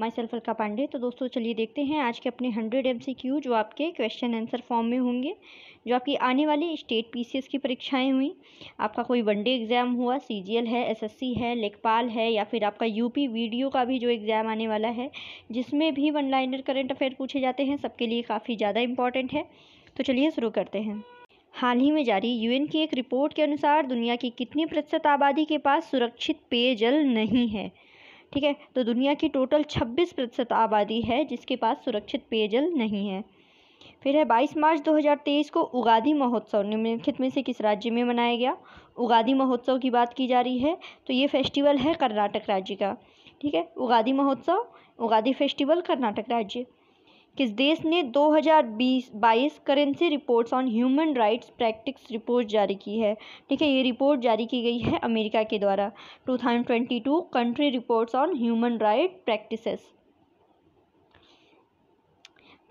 my self Alka Pandey तो दोस्तों चलिए देखते हैं आज के अपने हंड्रेड एम सी क्यू जो आपके क्वेश्चन आंसर फॉर्म में होंगे जो आपकी आने वाली स्टेट पी सी एस की परीक्षाएँ हुई आपका कोई वनडे एग्ज़ाम हुआ सी जी एल है एस एस सी है लेखपाल है या फिर आपका यू पी वीडियो का भी जो एग्ज़ाम आने वाला है जिसमें भी वन लाइनर करेंट अफेयर पूछे जाते हैं सबके लिए काफ़ी ज़्यादा इंपॉर्टेंट है तो चलिए शुरू करते हैं हाल ही में जारी यूएन की एक रिपोर्ट के अनुसार दुनिया की कितनी प्रतिशत आबादी के पास सुरक्षित पेयजल नहीं है ठीक है तो दुनिया की टोटल छब्बीस प्रतिशत आबादी है जिसके पास सुरक्षित पेयजल नहीं है फिर है 22 मार्च 2023 को उगादी महोत्सव निम्नलिखित में से किस राज्य में मनाया गया उगादी महोत्सव की बात की जा रही है तो ये फेस्टिवल है कर्नाटक राज्य का ठीक है उगादी महोत्सव उगादी फेस्टिवल कर्नाटक राज्य किस देश ने 2020-22 currency reports on human rights practice report जारी की है ठीक है ये रिपोर्ट जारी की गई है अमेरिका के द्वारा 2022 country reports on human right practices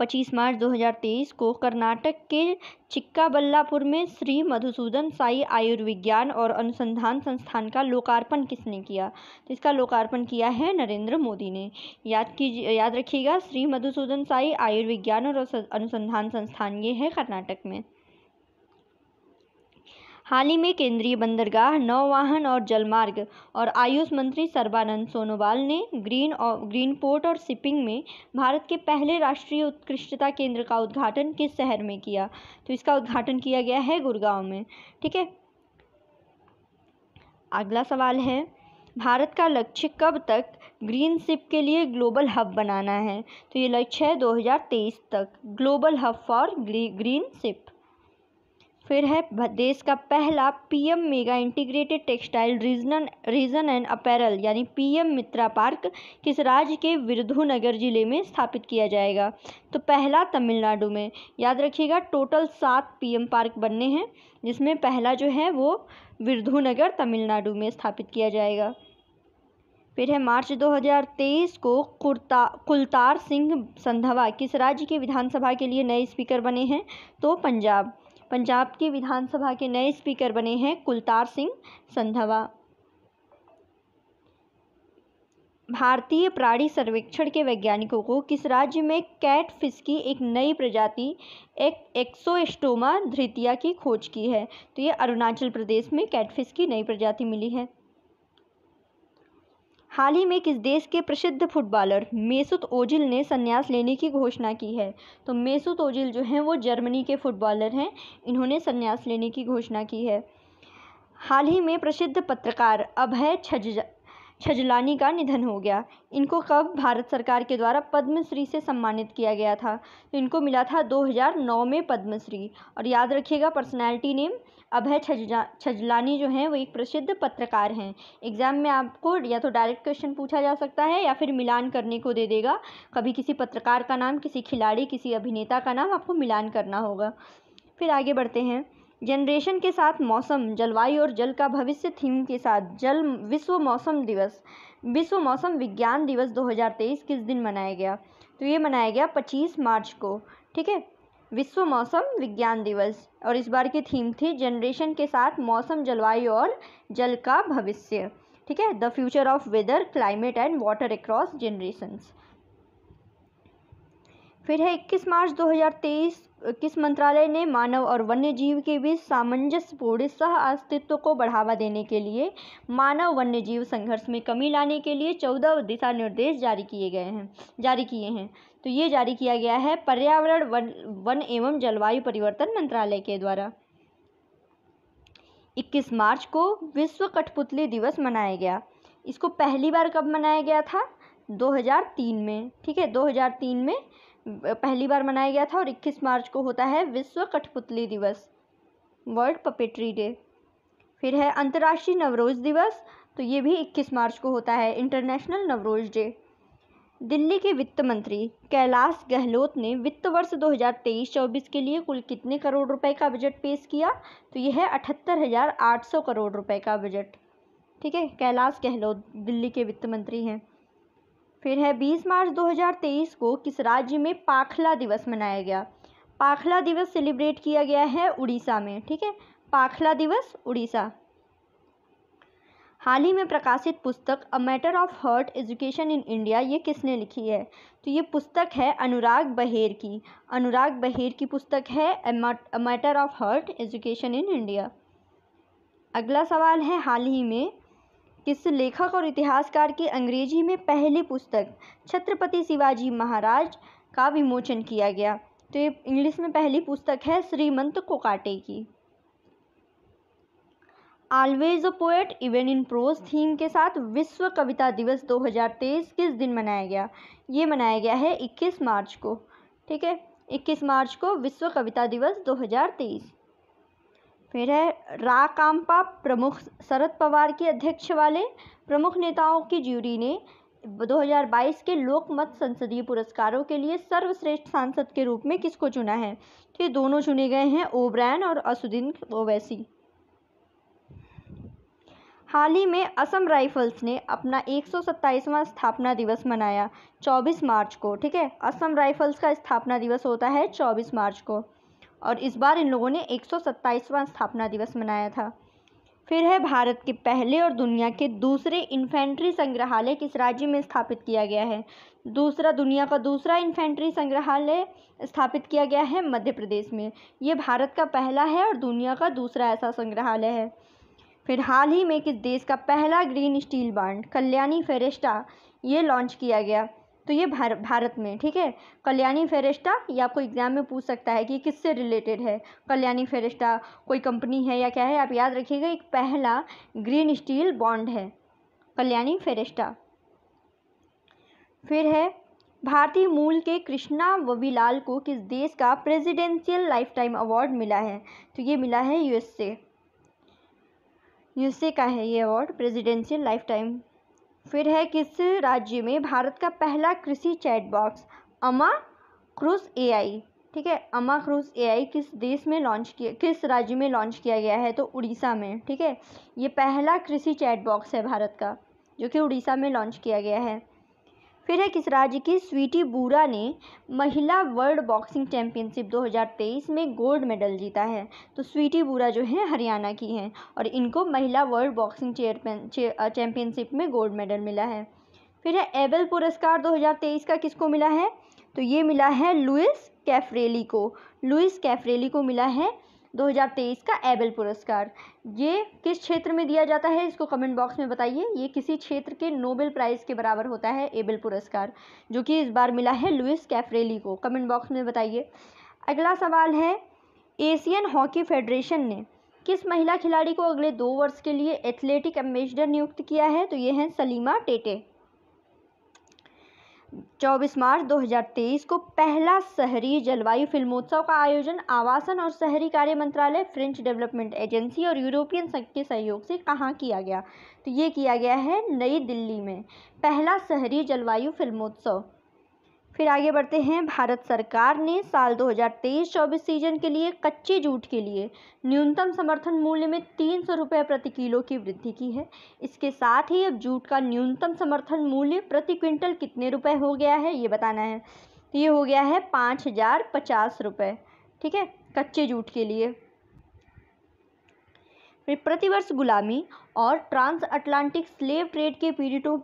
25 March 2023 को कर्नाटक के चिक्काबल्लापुर में श्री मधुसूदन साई आयुर्विज्ञान और अनुसंधान संस्थान का लोकार्पण किसने किया तो इसका लोकार्पण किया है नरेंद्र मोदी ने याद कीजिए याद रखिएगा श्री मधुसूदन साई आयुर्विज्ञान और अनुसंधान संस्थान ये है कर्नाटक में हाल ही में केंद्रीय बंदरगाह नौवाहन और जलमार्ग और आयुष मंत्री सर्बानंद सोनोवाल ने ग्रीन और ग्रीन पोर्ट और शिपिंग में भारत के पहले राष्ट्रीय उत्कृष्टता केंद्र का उद्घाटन किस शहर में किया तो इसका उद्घाटन किया गया है गुड़गांव में ठीक है अगला सवाल है भारत का लक्ष्य कब तक ग्रीन शिप के लिए ग्लोबल हब बनाना है तो ये लक्ष्य है दो तक global hub for green ship फिर है देश का पहला PM mega integrated textile regional region and apparel यानी पीएम मित्रा पार्क किस राज्य के विरुधुनगर जिले में स्थापित किया जाएगा तो पहला तमिलनाडु में याद रखिएगा टोटल सात पीएम पार्क बनने हैं जिसमें पहला जो है वो विरुधुनगर तमिलनाडु में स्थापित किया जाएगा फिर है मार्च 2023 को कुर्ता कुलतार सिंह संधवा किस राज्य के विधानसभा के लिए नए स्पीकर बने हैं तो पंजाब पंजाब के विधानसभा के नए स्पीकर बने हैं कुलतार सिंह संधवा भारतीय प्राणी सर्वेक्षण के वैज्ञानिकों को किस राज्य में कैट फिश की एक नई प्रजाति एक एक्सोस्टोमा धृतिया की खोज की है तो ये अरुणाचल प्रदेश में कैटफिश की नई प्रजाति मिली है हाल ही में किस देश के प्रसिद्ध फुटबॉलर मेसुत ओजिल ने संन्यास लेने की घोषणा की है तो मेसुत ओजिल जो हैं वो जर्मनी के फुटबॉलर हैं इन्होंने संन्यास लेने की घोषणा की है हाल ही में प्रसिद्ध पत्रकार अभय छज छजलानी का निधन हो गया इनको कब भारत सरकार के द्वारा पद्मश्री से सम्मानित किया गया था तो इनको मिला था 2009 में पद्मश्री और याद रखिएगा पर्सनैलिटी नेम अभय छजला छजलानी जो हैं वो एक प्रसिद्ध पत्रकार हैं एग्ज़ाम में आपको या तो डायरेक्ट क्वेश्चन पूछा जा सकता है या फिर मिलान करने को दे देगा कभी किसी पत्रकार का नाम किसी खिलाड़ी किसी अभिनेता का नाम आपको मिलान करना होगा फिर आगे बढ़ते हैं जनरेशन के साथ मौसम जलवायु और जल का भविष्य थीम के साथ जल विश्व मौसम दिवस विश्व मौसम विज्ञान दिवस 2023 किस दिन मनाया गया तो ये मनाया गया 25 मार्च को ठीक है विश्व मौसम विज्ञान दिवस और इस बार की थीम थी जनरेशन के साथ मौसम जलवायु और जल का भविष्य ठीक है the future of weather climate and water across generation फिर है 21 मार्च 2023 किस मंत्रालय ने मानव और वन्य जीव के बीच सामंजस्यपूर्ण सह अस्तित्व को बढ़ावा देने के लिए मानव वन्य जीव संघर्ष में कमी लाने के लिए चौदह दिशा निर्देश जारी किए गए हैं जारी किए हैं तो ये जारी किया गया है पर्यावरण वन वन एवं जलवायु परिवर्तन मंत्रालय के द्वारा 21 मार्च को विश्व कठपुतली दिवस मनाया गया इसको पहली बार कब मनाया गया था 2003 में ठीक है 2003 में पहली बार मनाया गया था और 21 मार्च को होता है विश्व कठपुतली दिवस वर्ल्ड पपेट्री डे फिर है अंतर्राष्ट्रीय नवरोज दिवस तो ये भी 21 मार्च को होता है इंटरनेशनल नवरोज डे दिल्ली के वित्त मंत्री कैलाश गहलोत ने वित्त वर्ष 2023-24 के लिए कुल कितने करोड़ रुपए का बजट पेश किया तो यह है अठहत्तर हज़ार आठ सौ करोड़ रुपए का बजट ठीक है कैलाश गहलोत दिल्ली के वित्त मंत्री हैं फिर है 20 मार्च 2023 को किस राज्य में पाखला दिवस मनाया गया पाखला दिवस सेलिब्रेट किया गया है उड़ीसा में ठीक है पाखला दिवस उड़ीसा हाल ही में प्रकाशित पुस्तक a matter of heart education in India ये किसने लिखी है तो ये पुस्तक है अनुराग बहेर की अनुराग बहेर की पुस्तक है a matter of heart education in India अगला सवाल है हाल ही में किस लेखक और इतिहासकार की अंग्रेजी में पहली पुस्तक छत्रपति शिवाजी महाराज का विमोचन किया गया तो ये इंग्लिश में पहली पुस्तक है श्रीमंत कोकाटे की always a poet even in prose theme के साथ विश्व कविता दिवस 2023 किस दिन मनाया गया ये मनाया गया है 21 मार्च को ठीक है 21 मार्च को विश्व कविता दिवस 2023 फिर है रा काम्पा प्रमुख शरद पवार के अध्यक्ष वाले प्रमुख नेताओं की ज्यूरी ने 2022 के लोकमत संसदीय पुरस्कारों के लिए सर्वश्रेष्ठ सांसद के रूप में किसको चुना है तो ये दोनों चुने गए हैं ओब्रैन और असुद्दीन ओवैसी हाल ही में असम राइफल्स ने अपना एक सौ स्थापना दिवस मनाया 24 मार्च को ठीक है असम राइफल्स का स्थापना दिवस होता है 24 मार्च को और इस बार इन लोगों ने एक सौ स्थापना दिवस मनाया था फिर है भारत के पहले और दुनिया के दूसरे इन्फेंट्री संग्रहालय किस राज्य में स्थापित किया गया है दूसरा दुनिया का दूसरा इन्फेंट्री संग्रहालय स्थापित किया गया है मध्य प्रदेश में ये भारत का पहला है और दुनिया का दूसरा ऐसा संग्रहालय है फिर हाल ही में किस देश का पहला green steel bond Kalyani Ferresta ये लॉन्च किया गया तो ये भार, भारत में ठीक है कल्याणी फेरेस्टा ये आपको एग्ज़ाम में पूछ सकता है कि किससे रिलेटेड है कल्याणी फेरेस्टा कोई कंपनी है या क्या है आप याद रखिएगा एक पहला ग्रीन स्टील बॉन्ड है कल्याणी फेरेस्टा फिर है भारतीय मूल के कृष्णा वबीलाल को किस देश का प्रेसिडेंशियल लाइफ टाइम अवार्ड मिला है तो ये मिला है यूएसए से यूसे का है ये अवार्ड प्रेजिडेंशियल लाइफ टाइम फिर है किस राज्य में भारत का पहला कृषि chat box Ama Krushai ठीक है अमा क्रूज आई किस देश में लॉन्च किया किस राज्य में लॉन्च किया गया है तो उड़ीसा में ठीक है ये पहला कृषि चैट बॉक्स है भारत का जो कि उड़ीसा में लॉन्च किया गया है फिर है किस राज्य की स्वीटी बूरा ने महिला वर्ल्ड बॉक्सिंग चैंपियनशिप 2023 में गोल्ड मेडल जीता है तो स्वीटी बूरा जो है हरियाणा की हैं और इनको महिला वर्ल्ड बॉक्सिंग चैंपियनशिप में गोल्ड मेडल मिला है फिर है एबल पुरस्कार 2023 का किसको मिला है तो ये मिला है लुइस कैफरेली को लुइस कैफरेली को मिला है 2023 का एबल पुरस्कार ये किस क्षेत्र में दिया जाता है इसको कमेंट बॉक्स में बताइए ये किसी क्षेत्र के नोबेल प्राइज़ के बराबर होता है एबल पुरस्कार जो कि इस बार मिला है लुइस कैफरेली को कमेंट बॉक्स में बताइए अगला सवाल है एशियन हॉकी फेडरेशन ने किस महिला खिलाड़ी को अगले दो वर्ष के लिए एथलेटिक एम्बेसडर नियुक्त किया है तो ये हैं सलीमा टेटे चौबीस मार्च 2023 को पहला शहरी जलवायु फिल्मोत्सव का आयोजन आवासन और शहरी कार्य मंत्रालय फ्रेंच डेवलपमेंट एजेंसी और यूरोपियन संघ के सहयोग से कहाँ किया गया तो ये किया गया है नई दिल्ली में पहला शहरी जलवायु फिल्मोत्सव फिर आगे बढ़ते हैं भारत सरकार ने साल 2023-24 सीजन के लिए कच्चे जूट के लिए न्यूनतम समर्थन मूल्य में तीन सौ रुपये प्रति किलो की वृद्धि की है इसके साथ ही अब जूट का न्यूनतम समर्थन मूल्य प्रति क्विंटल कितने रुपए हो गया है ये बताना है ये हो गया है पाँच हज़ार पचास रुपये ठीक है कच्चे जूट के लिए वे प्रतिवर्ष गुलामी और ट्रांस अटलांटिक स्लेव ट्रेड के पीड़ितों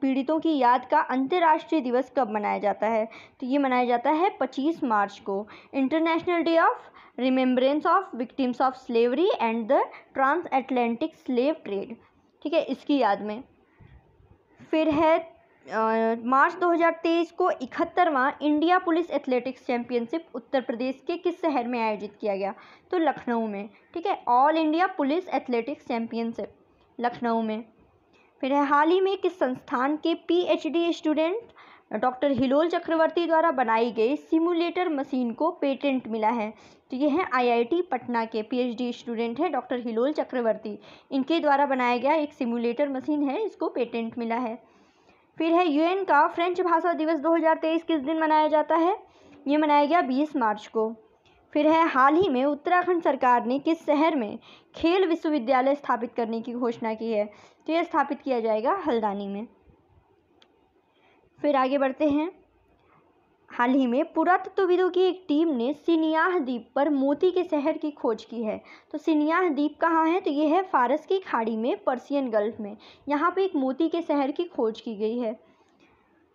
पीड़ितों की याद का अंतर्राष्ट्रीय दिवस कब मनाया जाता है तो ये मनाया जाता है 25 मार्च को international day of remembrance of victims of slavery and the trans Atlantic slave trade ठीक है इसकी याद में फिर है मार्च 2023 को इकहत्तरवा India police athletics championship Uttar Pradesh के किस शहर में आयोजित किया गया तो लखनऊ में ठीक है all India police athletics championship Lucknow में फिर है हाल ही में किस संस्थान के PhD student doctor Hilol Chakraborty द्वारा बनाई गई सिमुलेटर मशीन को पेटेंट मिला है तो ये है आईआईटी पटना के पीएचडी स्टूडेंट है डॉक्टर हिलोल चक्रवर्ती इनके द्वारा बनाया गया एक सिमुलेटर मशीन है इसको पेटेंट मिला है फिर है यूएन का फ्रेंच भाषा दिवस 2023 किस दिन मनाया जाता है ये मनाया गया 20 मार्च को फिर है हाल ही में उत्तराखंड सरकार ने किस शहर में खेल विश्वविद्यालय स्थापित करने की घोषणा की है तो यह स्थापित किया जाएगा हल्द्वानी में फिर आगे बढ़ते हैं हाल ही में पुरातत्वविदों की एक टीम ने सिनियाह द्वीप पर मोती के शहर की खोज की है तो सिनियाह द्वीप कहाँ है तो ये है फारस की खाड़ी में पर्सियन गल्फ में यहाँ पे एक मोती के शहर की खोज की गई है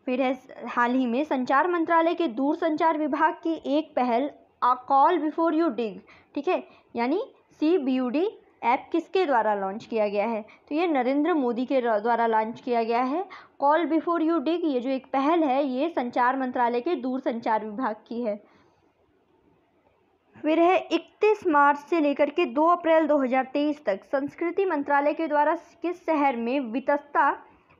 फिर है हाल ही में संचार मंत्रालय के दूर संचार विभाग की एक पहल a call before you dig ठीक है यानी C B U D app किसके द्वारा लॉन्च किया गया है तो ये नरेंद्र मोदी के द्वारा लॉन्च किया गया है कॉल बिफोर यू डिग ये जो एक पहल है ये संचार मंत्रालय के दूर संचार विभाग की है फिर है इकतीस मार्च से लेकर के 2 अप्रैल 2023 तक संस्कृति मंत्रालय के द्वारा किस शहर में Vitasta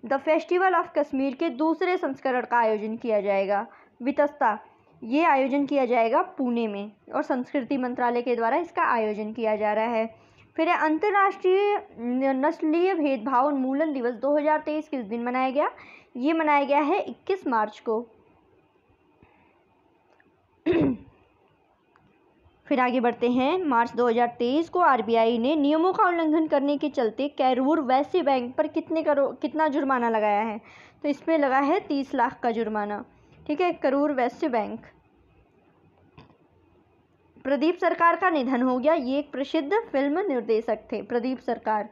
the festival of Kashmir के दूसरे संस्करण का आयोजन किया जाएगा वितस्ता ये आयोजन किया जाएगा पुणे में और संस्कृति मंत्रालय के द्वारा इसका आयोजन किया जा रहा है फिर है अंतर्राष्ट्रीय नस्लीय भेदभाव उन्मूलन दिवस 2023 किस दिन मनाया गया ये मनाया गया है 21 मार्च को फिर आगे बढ़ते हैं मार्च 2023 को आरबीआई ने नियमों का उल्लंघन करने के चलते कैरूर वैसे बैंक पर कितने करो कितना जुर्माना लगाया है तो इसमें लगा है तीस लाख का जुर्माना ठीक है करूर वैश्य बैंक प्रदीप सरकार का निधन हो गया ये एक प्रसिद्ध फिल्म निर्देशक थे प्रदीप सरकार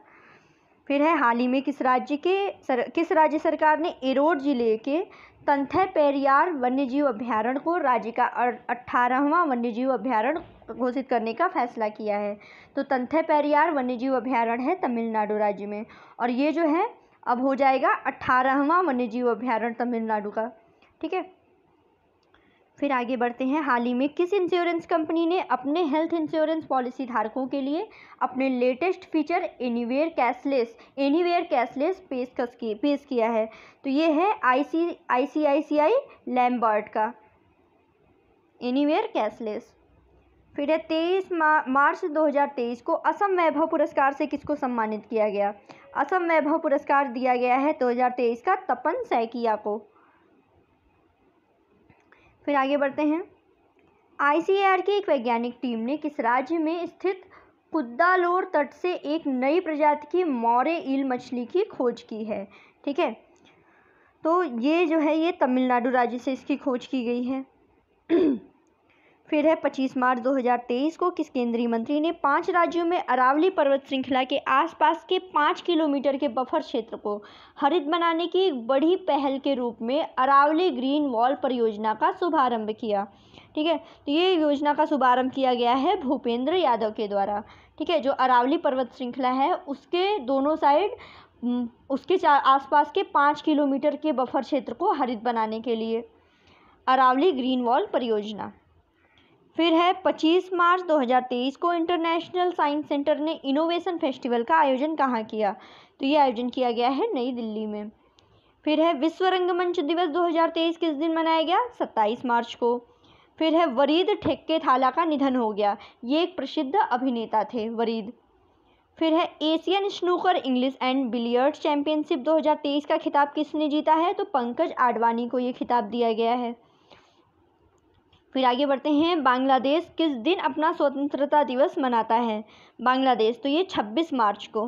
फिर है हाल ही में किस राज्य के सर, किस राज्य सरकार ने एरोड जिले के तंथे पेरियार वन्यजीव अभ्यारण्य को राज्य का अट्ठारहवा वन्यजीव अभ्यारण्य घोषित करने का फैसला किया है तो तंथे पेरियार वन्यजीव अभ्यारण्य है तमिलनाडु राज्य में और ये जो है अब हो जाएगा अट्ठारहवा वन्यजीव अभ्यारण्य तमिलनाडु का ठीक है फिर आगे बढ़ते हैं हाल ही में किस इंश्योरेंस कंपनी ने अपने हेल्थ इंश्योरेंस पॉलिसी धारकों के लिए अपने latest feature anywhere cashless anywhere cashless पेशकश की पेश किया है तो ये है आईसी आईसीआईसीआई लैम्बर्ट का एनीवेयर कैशलेस फिर है तेईस मार्च 2023 को असम वैभव पुरस्कार से किसको सम्मानित किया गया असम वैभव पुरस्कार दिया गया है 2023 का तपन सैकिया को फिर आगे बढ़ते हैं आईसीएआर की एक वैज्ञानिक टीम ने किस राज्य में स्थित कुद्दालोर तट से एक नई प्रजाति की मौर्य ईल मछली की खोज की है ठीक है तो ये जो है ये तमिलनाडु राज्य से इसकी खोज की गई है फिर है 25 मार्च 2023 को किस केंद्रीय मंत्री ने पांच राज्यों में अरावली पर्वत श्रृंखला के आसपास के पाँच किलोमीटर के बफर क्षेत्र को हरित बनाने की एक बड़ी पहल के रूप में अरावली ग्रीन वॉल परियोजना का शुभारंभ किया ठीक है तो ये योजना का शुभारंभ किया गया है भूपेंद्र यादव के द्वारा ठीक है जो अरावली पर्वत श्रृंखला है उसके दोनों साइड उसके आसपास के पाँच किलोमीटर के बफर क्षेत्र को हरित बनाने के लिए अरावली ग्रीन वॉल परियोजना फिर है 25 मार्च 2023 को इंटरनेशनल साइंस सेंटर ने इनोवेशन फेस्टिवल का आयोजन कहाँ किया तो ये आयोजन किया गया है नई दिल्ली में फिर है विश्व रंगमंच दिवस 2023 किस दिन मनाया गया 27 मार्च को फिर है वरीद ठेक्के थाला का निधन हो गया ये एक प्रसिद्ध अभिनेता थे वरीद फिर है Asian snooker English and billiard championship 2023 का खिताब किसने जीता है तो पंकज आडवाणी को ये खिताब दिया गया है फिर आगे बढ़ते हैं बांग्लादेश किस दिन अपना स्वतंत्रता दिवस मनाता है बांग्लादेश तो ये 26 मार्च को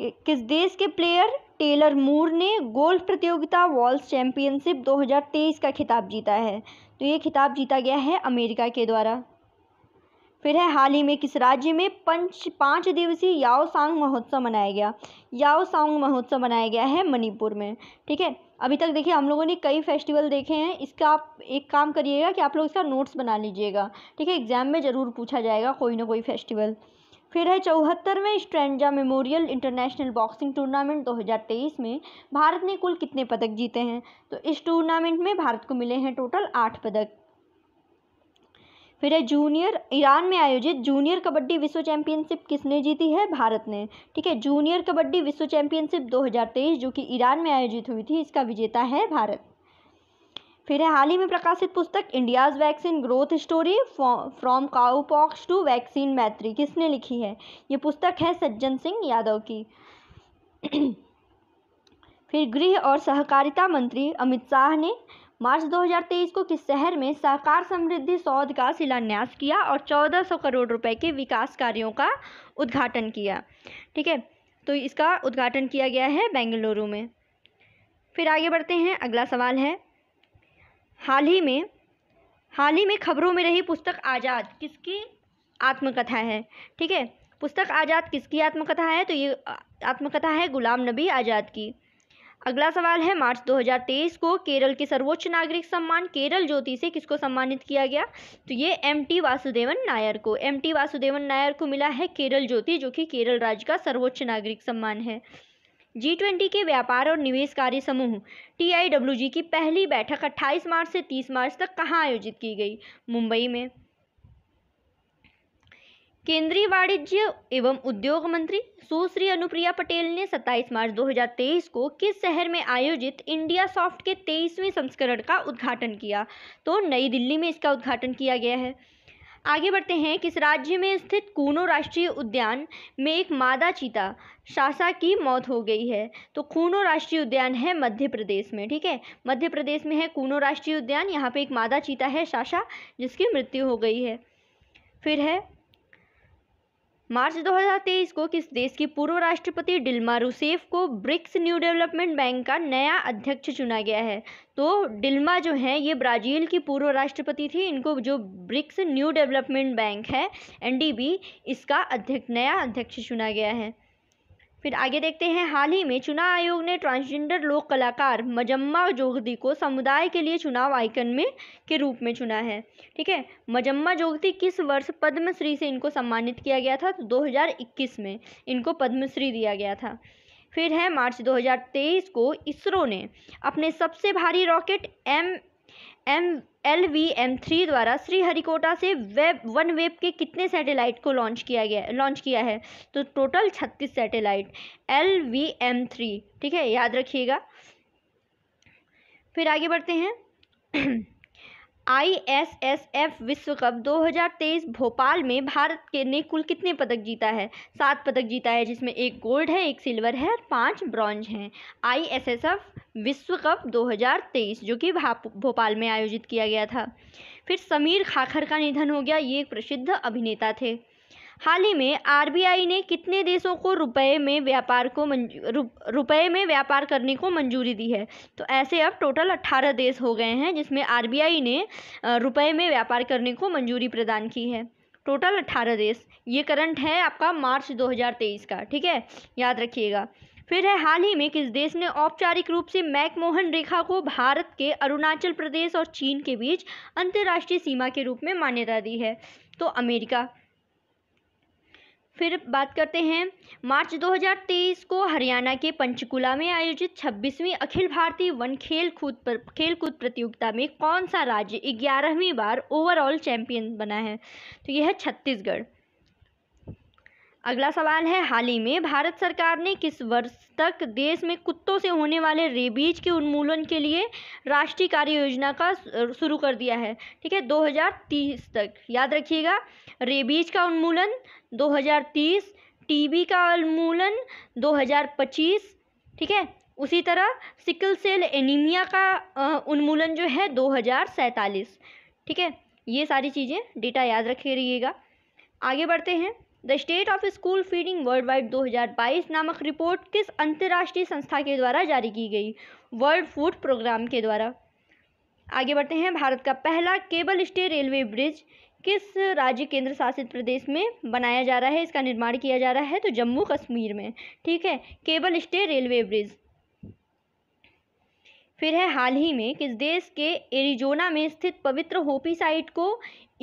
किस देश के प्लेयर टेलर मूर ने गोल्फ प्रतियोगिता वर्ल्ड चैंपियनशिप 2023 का खिताब जीता है तो ये खिताब जीता गया है अमेरिका के द्वारा फिर है हाल ही में किस राज्य में पंच पाँच दिवसीय याओ सांग महोत्सव मनाया गया याओ सांग महोत्सव मनाया गया है मणिपुर में ठीक है अभी तक देखिए हम लोगों ने कई फेस्टिवल देखे हैं इसका आप एक काम करिएगा कि आप लोग इसका नोट्स बना लीजिएगा ठीक है एग्जाम में ज़रूर पूछा जाएगा कोई ना कोई फेस्टिवल फिर है चौहत्तरवें Strandja memorial international boxing tournament 2023 में भारत ने कुल कितने पदक जीते हैं तो इस टूर्नामेंट में भारत को मिले हैं टोटल आठ पदक फिर है जूनियर ईरान में आयोजित जूनियर कबड्डी विश्व चैंपियनशिप किसने जीती है भारत ने ठीक है जूनियर कबड्डी विश्व चैंपियनशिप 2023 जो कि ईरान में आयोजित हुई थी इसका विजेता है भारत फिर है हाल ही में प्रकाशित पुस्तक India's vaccine growth story from cowpox to vaccine Maitri किसने लिखी है ये पुस्तक है सज्जन सिंह यादव की फिर गृह और सहकारिता मंत्री अमित शाह ने मार्च 2023 को किस शहर में सहकार समृद्धि सौध का शिलान्यास किया और 1400 करोड़ रुपए के विकास कार्यों का उद्घाटन किया ठीक है तो इसका उद्घाटन किया गया है बेंगलुरु में फिर आगे बढ़ते हैं अगला सवाल है हाल ही में हाल ही में खबरों में रही पुस्तक आज़ाद किसकी आत्मकथा है ठीक है पुस्तक आज़ाद किसकी आत्मकथा है तो ये आत्मकथा है गुलाम नबी आज़ाद की अगला सवाल है मार्च 2023 को केरल के सर्वोच्च नागरिक सम्मान केरल ज्योति से किसको सम्मानित किया गया तो ये एम टी वासुदेवन नायर को एम टी वासुदेवन नायर को मिला है केरल ज्योति जो कि केरल राज्य का सर्वोच्च नागरिक सम्मान है जी ट्वेंटी के व्यापार और निवेश कार्य समूह टी आई डब्ल्यू जी की पहली बैठक 28 मार्च से 30 मार्च तक कहाँ आयोजित की गई मुंबई में केंद्रीय वाणिज्य एवं उद्योग मंत्री सुश्री अनुप्रिया पटेल ने 27 मार्च 2023 को किस शहर में आयोजित इंडिया सॉफ्ट के तेईसवें संस्करण का उद्घाटन किया तो नई दिल्ली में इसका उद्घाटन किया गया है आगे बढ़ते हैं किस राज्य में स्थित कूनो राष्ट्रीय उद्यान में एक मादा चीता शासा की मौत हो गई है तो कूनो राष्ट्रीय उद्यान है मध्य प्रदेश में ठीक है मध्य प्रदेश में है कूनो राष्ट्रीय उद्यान यहाँ पे एक मादा चीता है शासा जिसकी मृत्यु हो गई है फिर है मार्च 2023 को किस देश की पूर्व राष्ट्रपति डिल्मा रूसेफ को ब्रिक्स न्यू डेवलपमेंट बैंक का नया अध्यक्ष चुना गया है तो डिल्मा जो है ये ब्राज़ील की पूर्व राष्ट्रपति थी इनको जो ब्रिक्स न्यू डेवलपमेंट बैंक है एनडीबी इसका अध्यक्ष नया अध्यक्ष चुना गया है फिर आगे देखते हैं हाल ही में चुनाव आयोग ने ट्रांसजेंडर लोक कलाकार मजम्मा जोगती को समुदाय के लिए चुनाव आइकन में के रूप में चुना है ठीक है मजम्मा जोगती किस वर्ष पद्मश्री से इनको सम्मानित किया गया था तो 2021 में इनको पद्मश्री दिया गया था फिर है मार्च 2023 को इसरो ने अपने सबसे भारी rocket M M L V M three द्वारा श्रीहरिकोटा से वेब वन वेब के कितने सैटेलाइट को लॉन्च किया गया लॉन्च किया है तो टोटल छत्तीस satellite L V M three ठीक है याद रखिएगा फिर आगे बढ़ते हैं आईएसएसएफ विश्व कप 2023 भोपाल में भारत के ने कुल कितने पदक जीता है सात पदक जीता है जिसमें एक गोल्ड है एक सिल्वर है और पाँच ब्रॉन्ज हैं आईएसएसएफ विश्व कप 2023 जो कि भोपाल में आयोजित किया गया था फिर समीर खाखर का निधन हो गया ये एक प्रसिद्ध अभिनेता थे हाल ही में आरबीआई ने कितने देशों को रुपए में व्यापार को रुपए में व्यापार करने को मंजूरी दी है तो ऐसे अब टोटल अट्ठारह देश हो गए हैं जिसमें आरबीआई ने रुपए में व्यापार करने को मंजूरी प्रदान की है टोटल अट्ठारह देश ये करंट है आपका मार्च 2023 का ठीक है याद रखिएगा फिर है हाल ही में किस देश ने औपचारिक रूप से मैकमोहन रेखा को भारत के अरुणाचल प्रदेश और चीन के बीच अंतर्राष्ट्रीय सीमा के रूप में मान्यता दी है तो अमेरिका फिर बात करते हैं मार्च 2023 को हरियाणा के पंचकुला में आयोजित 26वीं अखिल भारतीय वन खेल कूद पर खेल कूद प्रतियोगिता में कौन सा राज्य ग्यारहवीं बार ओवरऑल चैंपियन बना है तो यह है छत्तीसगढ़ अगला सवाल है हाल ही में भारत सरकार ने किस वर्ष तक देश में कुत्तों से होने वाले रेबीज के उन्मूलन के लिए राष्ट्रीय कार्य योजना का शुरू कर दिया है ठीक है 2030 तक याद रखिएगा रेबीज का उन्मूलन 2030 टीबी का उन्मूलन 2025 ठीक है उसी तरह सिकल सेल एनीमिया का उन्मूलन जो है दो ठीक है ये सारी चीज़ें डेटा याद रखे रहिएगा आगे बढ़ते हैं the state of school feeding worldwide 2022 नामक रिपोर्ट किस अंतर्राष्ट्रीय संस्था के द्वारा जारी की गई वर्ल्ड फूड प्रोग्राम के द्वारा आगे बढ़ते हैं भारत का पहला केबल स्टे रेलवे ब्रिज किस राज्य केंद्र शासित प्रदेश में बनाया जा रहा है इसका निर्माण किया जा रहा है तो जम्मू कश्मीर में ठीक है केबल स्टे रेलवे ब्रिज फिर है हाल ही में किस देश के एरिजोना में स्थित पवित्र होपी साइट को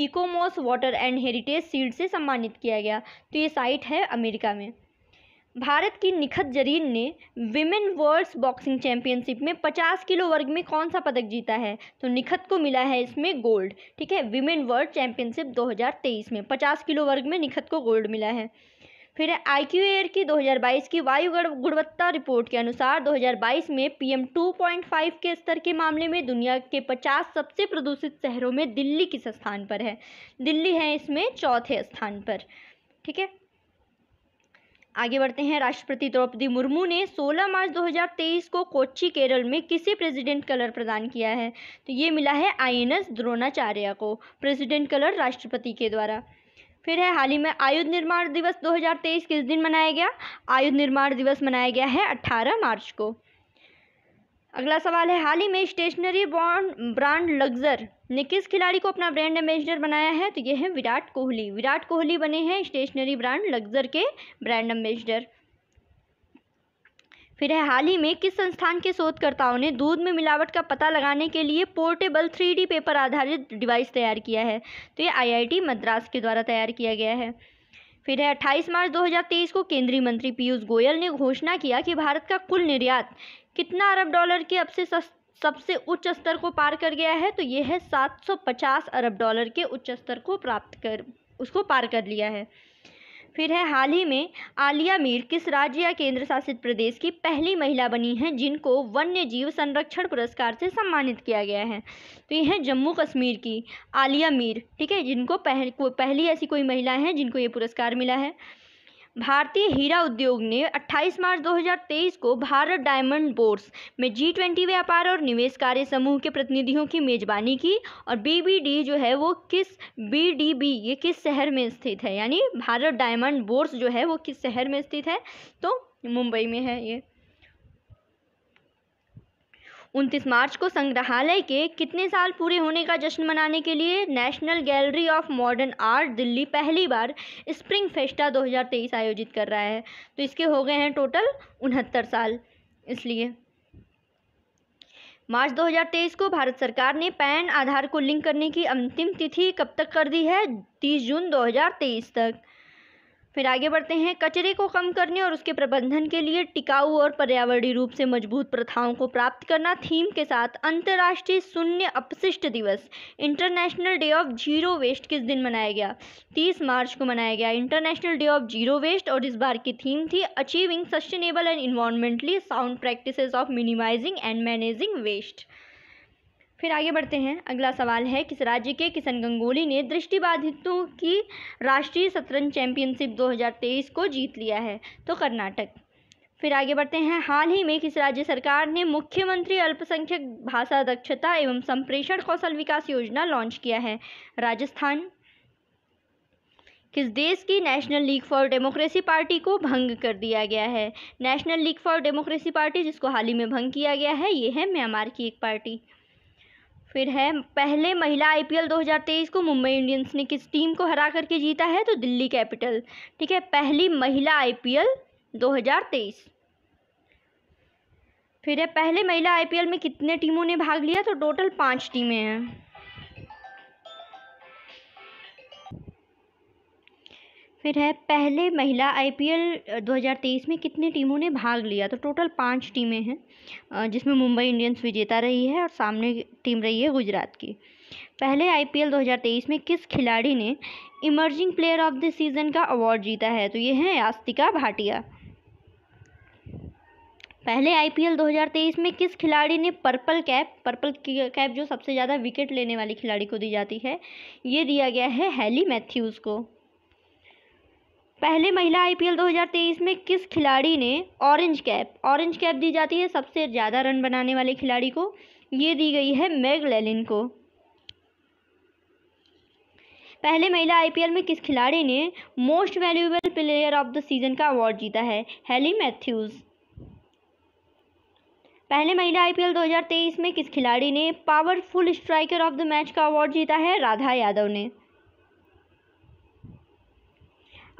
ICOMOS water and heritage shield से सम्मानित किया गया तो ये साइट है अमेरिका में भारत की निखत जरीन ने विमेन वर्ल्ड बॉक्सिंग चैंपियनशिप में 50 किलो वर्ग में कौन सा पदक जीता है तो निखत को मिला है इसमें गोल्ड ठीक है विमेन वर्ल्ड चैंपियनशिप 2023 में 50 किलो वर्ग में निखत को गोल्ड मिला है फिर आई क्यू एयर की 2022 की वायु गुणवत्ता रिपोर्ट के अनुसार 2022 में पीएम 2.5 के स्तर के मामले में दुनिया के 50 सबसे प्रदूषित शहरों में दिल्ली किस स्थान पर है दिल्ली है इसमें चौथे स्थान पर ठीक है आगे बढ़ते हैं राष्ट्रपति द्रौपदी मुर्मू ने 16 मार्च 2023 को कोच्चि केरल में किसी प्रेसिडेंट कलर प्रदान किया है तो ये मिला है आईएनएस द्रोणाचार्य को प्रेसिडेंट कलर राष्ट्रपति के द्वारा फिर है हाल ही में आयुध निर्माण दिवस 2023 किस दिन मनाया गया आयुध निर्माण दिवस मनाया गया है 18 मार्च को अगला सवाल है हाल ही में स्टेशनरी बॉन्ड ब्रांड लग्जर ने किस खिलाड़ी को अपना ब्रांड एम्बेसडर बनाया है तो ये है विराट कोहली विराट कोहली बने हैं स्टेशनरी ब्रांड लग्जर के ब्रांड एम्बेसडर फिर है हाल ही में किस संस्थान के शोधकर्ताओं ने दूध में मिलावट का पता लगाने के लिए पोर्टेबल थ्री पेपर आधारित डिवाइस तैयार किया है तो ये आई मद्रास के द्वारा तैयार किया गया है फिर है 28 मार्च 2023 को केंद्रीय मंत्री पीयूष गोयल ने घोषणा किया कि भारत का कुल निर्यात कितना अरब डॉलर की अब से सबसे उच्च स्तर को पार कर गया है तो ये है 750 अरब डॉलर के उच्च स्तर को प्राप्त कर उसको पार कर लिया है फिर है हाल ही में आलिया मीर किस राज्य या केंद्र शासित प्रदेश की पहली महिला बनी हैं जिनको वन्य जीव संरक्षण पुरस्कार से सम्मानित किया गया है तो ये है जम्मू कश्मीर की आलिया मीर ठीक है जिनको पह, पहली ऐसी कोई महिला हैं जिनको ये पुरस्कार मिला है भारतीय हीरा उद्योग ने 28 मार्च 2023 को भारत डायमंड बोर्स में जी ट्वेंटी व्यापार और निवेश कार्य समूह के प्रतिनिधियों की मेजबानी की और बीबीडी जो है वो किस बीडीबी ये किस शहर में स्थित है यानी भारत डायमंड बोर्स जो है वो किस शहर में स्थित है तो मुंबई में है ये उनतीस मार्च को संग्रहालय के कितने साल पूरे होने का जश्न मनाने के लिए national gallery of modern art Delhi पहली बार स्प्रिंग फेस्टा 2023 आयोजित कर रहा है तो इसके हो गए हैं टोटल उनहत्तर साल इसलिए मार्च 2023 को भारत सरकार ने पैन आधार को लिंक करने की अंतिम तिथि कब तक कर दी है 30 जून 2023 तक फिर आगे बढ़ते हैं कचरे को कम करने और उसके प्रबंधन के लिए टिकाऊ और पर्यावरणीय रूप से मजबूत प्रथाओं को प्राप्त करना थीम के साथ अंतर्राष्ट्रीय शून्य अपशिष्ट दिवस international day of zero waste किस दिन मनाया गया 30 मार्च को मनाया गया international day of zero waste और इस बार की थीम थी achieving sustainable and environmentally sound practice of minimising and managing waste फिर आगे बढ़ते हैं अगला सवाल है किस राज्य के किशन गंगोली ने दृष्टिबाधितों की राष्ट्रीय शतरंज चैंपियनशिप 2023 को जीत लिया है तो कर्नाटक फिर आगे बढ़ते हैं हाल ही में किस राज्य सरकार ने मुख्यमंत्री अल्पसंख्यक भाषा दक्षता एवं संप्रेषण कौशल विकास योजना लॉन्च किया है राजस्थान किस देश की national league for democracy party को भंग कर दिया गया है national league for democracy party जिसको हाल ही में भंग किया गया है ये है म्यांमार की एक पार्टी फिर है पहले महिला आईपीएल 2023 को मुंबई इंडियंस ने किस टीम को हरा करके जीता है तो दिल्ली कैपिटल ठीक है पहली महिला आईपीएल 2023 फिर है पहले महिला आईपीएल में कितने टीमों ने भाग लिया तो टोटल पाँच टीमें हैं फिर है पहले महिला आईपीएल 2023 में कितनी टीमों ने भाग लिया तो टोटल पाँच टीमें हैं जिसमें मुंबई इंडियंस विजेता रही है और सामने टीम रही है गुजरात की पहले आईपीएल 2023 में किस खिलाड़ी ने emerging player of the season का अवार्ड जीता है तो ये हैं आस्तिका भाटिया पहले आईपीएल 2023 में किस खिलाड़ी ने पर्पल कैप पर्पल कैप जो सबसे ज़्यादा विकेट लेने वाली खिलाड़ी को दी जाती है ये दिया गया है हैली मैथ्यूज़ को पहले महिला आईपीएल 2023 में किस खिलाड़ी ने ऑरेंज कैप ऑरेंज कैप दी जाती है सबसे ज़्यादा रन बनाने वाले खिलाड़ी को ये दी गई है मैग लेलिन को पहले महिला आईपीएल में किस खिलाड़ी ने most valuable player of the season का अवार्ड जीता है हेली मैथ्यूज़ पहले महिला आईपीएल 2023 में किस खिलाड़ी ने powerful striker of the match का अवार्ड जीता है राधा यादव ने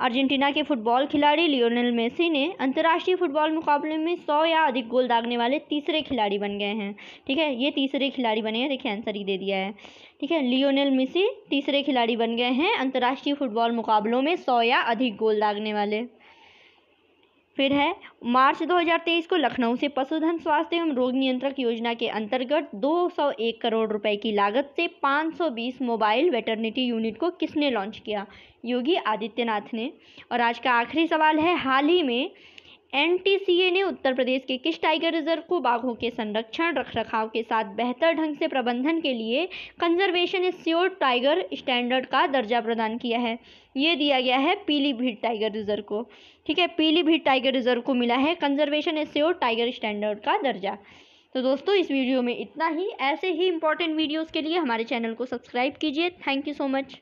अर्जेंटीना के फुटबॉल खिलाड़ी लियोनेल मेसी ने अंतर्राष्ट्रीय फुटबॉल मुकाबले में सौ या अधिक गोल दागने वाले तीसरे खिलाड़ी बन गए हैं ठीक है ये तीसरे खिलाड़ी बने हैं देखिए आंसर ही दे दिया है ठीक है लियोनेल मेसी तीसरे खिलाड़ी बन गए हैं अंतर्राष्ट्रीय फुटबॉल मुकाबलों में सौ या अधिक गोल दागने वाले फिर है मार्च 2023 को लखनऊ से पशुधन स्वास्थ्य एवं रोग नियंत्रक योजना के अंतर्गत 201 करोड़ रुपए की लागत से 520 मोबाइल वेटरनिटी यूनिट को किसने लॉन्च किया योगी आदित्यनाथ ने और आज का आखिरी सवाल है हाल ही में एनटीसीए ने उत्तर प्रदेश के किस टाइगर रिजर्व को बाघों के संरक्षण रख रखाव के साथ बेहतर ढंग से प्रबंधन के लिए कंजर्वेशन स्योर टाइगर स्टैंडर्ड का दर्जा प्रदान किया है ये दिया गया है पीलीभीत टाइगर रिजर्व को ठीक है पीलीभीत टाइगर रिजर्व को मिला है कंजर्वेशन स्योर टाइगर स्टैंडर्ड का दर्जा तो दोस्तों इस वीडियो में इतना ही ऐसे ही इंपॉर्टेंट वीडियोज़ के लिए हमारे चैनल को सब्सक्राइब कीजिए थैंक यू सो मच